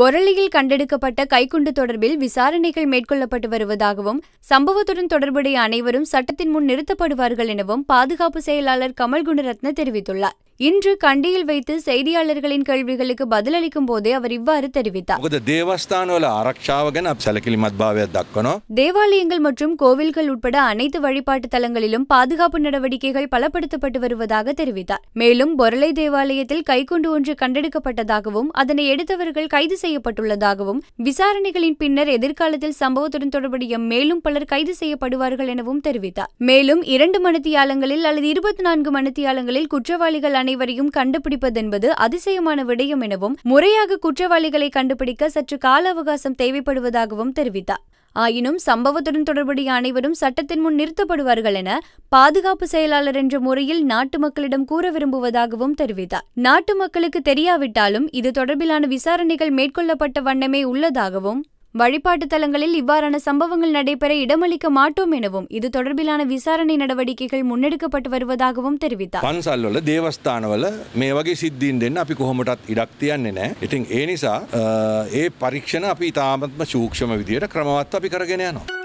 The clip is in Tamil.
பொரளியில் கண்டெடுக்கப்பட்ட கைக்குண்டு தொடர்பில் விசாரணைகள் மேற்கொள்ளப்பட்டு வருவதாகவும் சம்பவத்துடன் தொடர்புடைய அனைவரும் சட்டத்தின் முன் நிறுத்தப்படுவார்கள் எனவும் பாதுகாப்பு செயலாளர் கமல் குணரத்ன தெரிவித்துள்ளார் இன்று கண்டியில் வைத்து செய்தியாளர்களின் கேள்விகளுக்கு பதிலளிக்கும் போதே அவர் இவ்வாறு தெரிவித்தார் தேவாலயங்கள் மற்றும் கோவில்கள் உட்பட அனைத்து வழிபாட்டு தலங்களிலும் பாதுகாப்பு நடவடிக்கைகள் பலப்படுத்தப்பட்டு வருவதாக தெரிவித்தார் மேலும் பொருளை தேவாலயத்தில் கைக்குண்டு ஒன்று கண்டெடுக்கப்பட்டதாகவும் அதனை எடுத்தவர்கள் கைது செய்யப்பட்டுள்ளதாகவும் விசாரணைகளின் பின்னர் எதிர்காலத்தில் சம்பவத்துடன் தொடர்புடைய மேலும் பலர் கைது செய்யப்படுவார்கள் எனவும் தெரிவித்தார் மேலும் இரண்டு மணித்தியாலங்களில் அல்லது இருபத்தி நான்கு மணித்தியாலங்களில் குற்றவாளிகள் அனைவரும் அனைவரையும் கண்டுபிடிப்பதென்பது அதிசயமான விடயம் எனவும் முறையாக குற்றவாளிகளை கண்டுபிடிக்க சற்று கால அவகாசம் தேவைப்படுவதாகவும் தெரிவித்தார் ஆயினும் சம்பவத்துடன் தொடர்புடைய அனைவரும் சட்டத்தின் முன் நிறுத்தப்படுவார்கள் என பாதுகாப்பு செயலாளர் என்ற முறையில் நாட்டு மக்களிடம் கூற விரும்புவதாகவும் தெரிவித்தார் நாட்டு மக்களுக்கு தெரியாவிட்டாலும் இது தொடர்பிலான விசாரணைகள் மேற்கொள்ளப்பட்ட வண்ணமே உள்ளதாகவும் வழிபாட்டு தலங்களில் இவ்வாறான சம்பவங்கள் நடைபெற இடமளிக்க மாட்டோம் எனவும் இது தொடர்பிலான விசாரணை நடவடிக்கைகள் முன்னெடுக்கப்பட்டு வருவதாகவும் தெரிவித்தார் පන්සල්වල දේවස්ථානවල මේ වගේ සිද්ධීන් දෙන්න අපි කොහොමටත් ඉඩක් තියන්නේ නෑ. ඉතින් ඒ නිසා ඒ පරීක්ෂණ අපි ඉතාමත්ම සූක්ෂම විදියට ක්‍රමවත් අපි කරගෙන යනවා.